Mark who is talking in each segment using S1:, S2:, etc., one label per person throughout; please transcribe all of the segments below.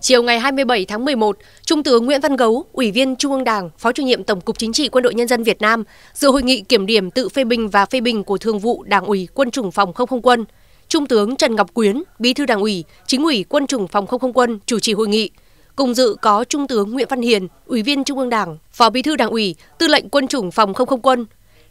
S1: Chiều ngày 27 tháng 11, Trung tướng Nguyễn Văn Gấu, Ủy viên Trung ương Đảng, Phó chủ nhiệm Tổng cục Chính trị Quân đội Nhân dân Việt Nam, dự hội nghị kiểm điểm tự phê bình và phê bình của Thường vụ Đảng ủy Quân chủng Phòng không không quân. Trung tướng Trần Ngọc Quyến, Bí thư Đảng ủy, Chính ủy Quân chủng Phòng không không quân chủ trì hội nghị. Cùng dự có Trung tướng Nguyễn Văn Hiền, Ủy viên Trung ương Đảng, Phó Bí thư Đảng ủy, Tư lệnh Quân chủng Phòng không không quân,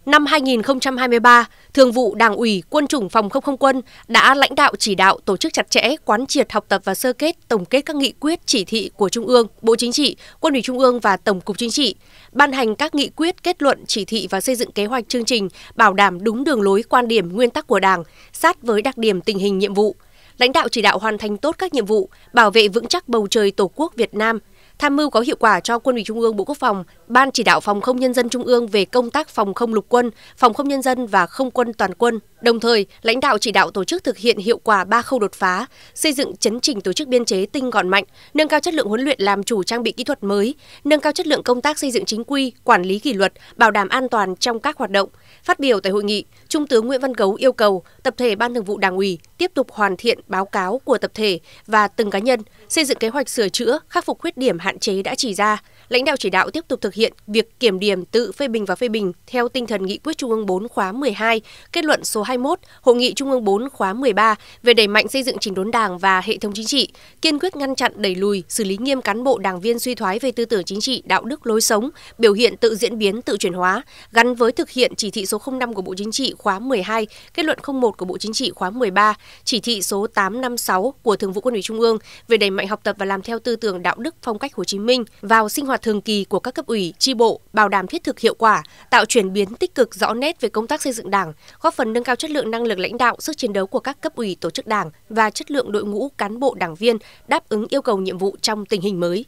S1: Năm 2023, Thường vụ Đảng ủy Quân chủng Phòng không không quân đã lãnh đạo chỉ đạo tổ chức chặt chẽ, quán triệt học tập và sơ kết tổng kết các nghị quyết chỉ thị của Trung ương, Bộ Chính trị, Quân ủy Trung ương và Tổng cục Chính trị, ban hành các nghị quyết, kết luận, chỉ thị và xây dựng kế hoạch chương trình bảo đảm đúng đường lối quan điểm nguyên tắc của Đảng, sát với đặc điểm tình hình nhiệm vụ. Lãnh đạo chỉ đạo hoàn thành tốt các nhiệm vụ, bảo vệ vững chắc bầu trời Tổ quốc Việt Nam – tham mưu có hiệu quả cho Quân ủy Trung ương Bộ Quốc phòng, Ban chỉ đạo Phòng không Nhân dân Trung ương về công tác phòng không lục quân, phòng không nhân dân và không quân toàn quân. Đồng thời, lãnh đạo chỉ đạo tổ chức thực hiện hiệu quả ba khâu đột phá, xây dựng chấn chỉnh tổ chức biên chế tinh gọn mạnh, nâng cao chất lượng huấn luyện làm chủ trang bị kỹ thuật mới, nâng cao chất lượng công tác xây dựng chính quy, quản lý kỷ luật, bảo đảm an toàn trong các hoạt động. Phát biểu tại hội nghị, Trung tướng Nguyễn Văn Gấu yêu cầu tập thể Ban Thường vụ Đảng ủy, tiếp tục hoàn thiện báo cáo của tập thể và từng cá nhân, xây dựng kế hoạch sửa chữa, khắc phục khuyết điểm hạn chế đã chỉ ra. Lãnh đạo chỉ đạo tiếp tục thực hiện việc kiểm điểm tự phê bình và phê bình theo tinh thần nghị quyết Trung ương 4 khóa 12, kết luận số 21, Hội nghị Trung ương 4 khóa 13 về đẩy mạnh xây dựng chỉnh đốn Đảng và hệ thống chính trị, kiên quyết ngăn chặn đẩy lùi, xử lý nghiêm cán bộ đảng viên suy thoái về tư tưởng chính trị, đạo đức lối sống, biểu hiện tự diễn biến, tự chuyển hóa, gắn với thực hiện chỉ thị số 05 của Bộ Chính trị khóa 12, kết luận 01 của Bộ Chính trị khóa 13 chỉ thị số 856 của Thường vụ Quân ủy Trung ương về đẩy mạnh học tập và làm theo tư tưởng đạo đức phong cách Hồ Chí Minh vào sinh hoạt thường kỳ của các cấp ủy, chi bộ, bảo đảm thiết thực hiệu quả, tạo chuyển biến tích cực rõ nét về công tác xây dựng Đảng, góp phần nâng cao chất lượng năng lực lãnh đạo, sức chiến đấu của các cấp ủy tổ chức Đảng và chất lượng đội ngũ cán bộ đảng viên đáp ứng yêu cầu nhiệm vụ trong tình hình mới.